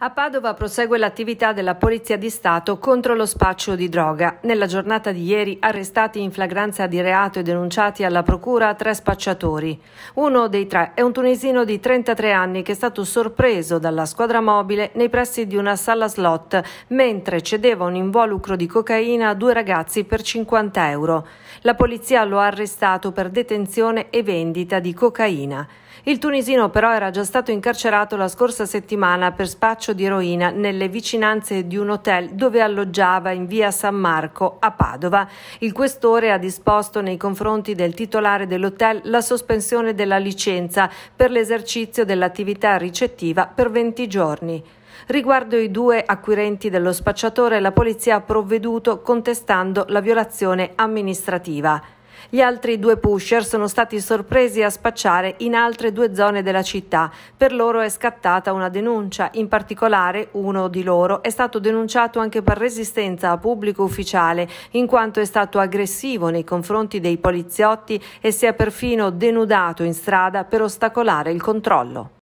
A Padova prosegue l'attività della Polizia di Stato contro lo spaccio di droga. Nella giornata di ieri arrestati in flagranza di reato e denunciati alla procura tre spacciatori. Uno dei tre è un tunisino di 33 anni che è stato sorpreso dalla squadra mobile nei pressi di una sala slot mentre cedeva un involucro di cocaina a due ragazzi per 50 euro. La polizia lo ha arrestato per detenzione e vendita di cocaina. Il tunisino però era già stato incarcerato la scorsa settimana per spaccio di eroina nelle vicinanze di un hotel dove alloggiava in via San Marco a Padova. Il questore ha disposto nei confronti del titolare dell'hotel la sospensione della licenza per l'esercizio dell'attività ricettiva per 20 giorni. Riguardo i due acquirenti dello spacciatore, la polizia ha provveduto contestando la violazione amministrativa. Gli altri due pusher sono stati sorpresi a spacciare in altre due zone della città. Per loro è scattata una denuncia, in particolare uno di loro è stato denunciato anche per resistenza a pubblico ufficiale, in quanto è stato aggressivo nei confronti dei poliziotti e si è perfino denudato in strada per ostacolare il controllo.